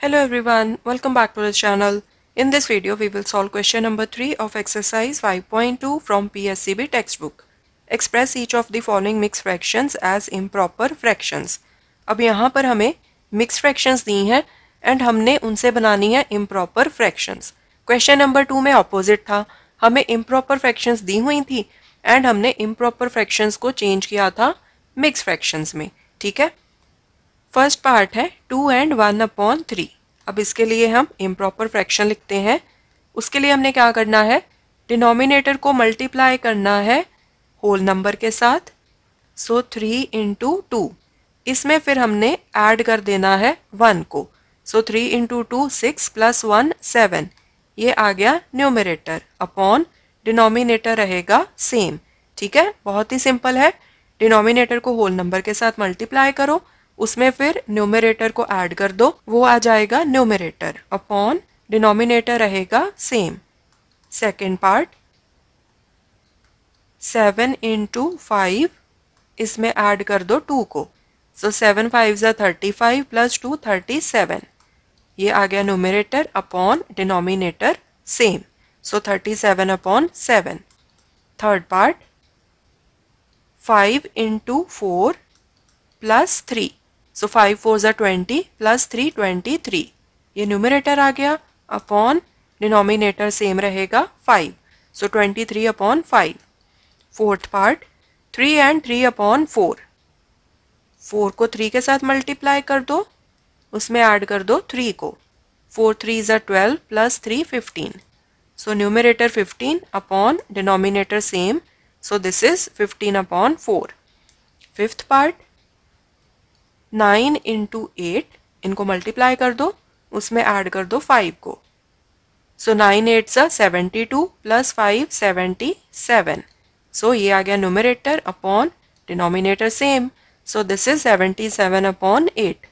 Hello everyone, welcome back to the channel. In this video, we will solve question number 3 of exercise 5.2 from PSCB textbook. Express each of the following mixed fractions as improper fractions. अब यहाँ पर हमें mixed fractions दी हैं and हमने उनसे बनानी है improper fractions question number two में ऑपोजिट था हमें इम्प्रॉपर फ्रैक्शंस दी हुई थी एंड हमने इम्प्रॉपर फ्रैक्शंस को चेंज किया था मिक्स फ्रैक्शंस में ठीक है फर्स्ट पार्ट है two and one upon three अब इसके लिए हम इम्प्रॉपर फ्रैक्शन लिखते हैं उसके लिए हमने क्या करना है डिनोमिनेटर को मल्टीप्लाई करना है होल नंबर के साथ सो थ्री इंटू टू इसमें फिर हमने ऐड कर देना है वन को so three into two six plus one seven ये आ गया न्यूमरेटर अपॉन डिनोमिनेटर रहेगा सेम ठीक है बहुत ही सिंपल है डिनोमिनेटर को होल नंबर के साथ मल्टीप्लाई करो उसमें फिर न्यूमरेटर को ऐड कर दो वो आ जाएगा न्यूमरेटर अपॉन डिनोमिनेटर रहेगा same second part seven into five इसमें ऐड कर दो टू को सो सेवन फाइव ज़ा thirty five plus two thirty seven ये आ गया numerator upon denominator same so thirty seven upon seven third part five into four plus three so five four ज़ा twenty plus three twenty three ये numerator आ गया upon denominator same रहेगा five so twenty three upon five fourth part three and three upon four four को three के साथ multiply कर दो उसमें ऐड कर दो थ्री को फोर थ्री ज़ा twelve plus three fifteen so numerator fifteen upon denominator same so this is fifteen upon four fifth part nine into eight इनको मल्टीप्लाई कर दो उसमें ऐड कर दो फाइव को so nine eights seventy two plus five seventy seven so ये आ गया numerator upon denominator same so this is seventy seven upon eight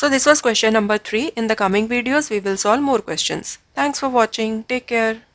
so this was question number three in the coming videos we will solve more question thanks for watching take care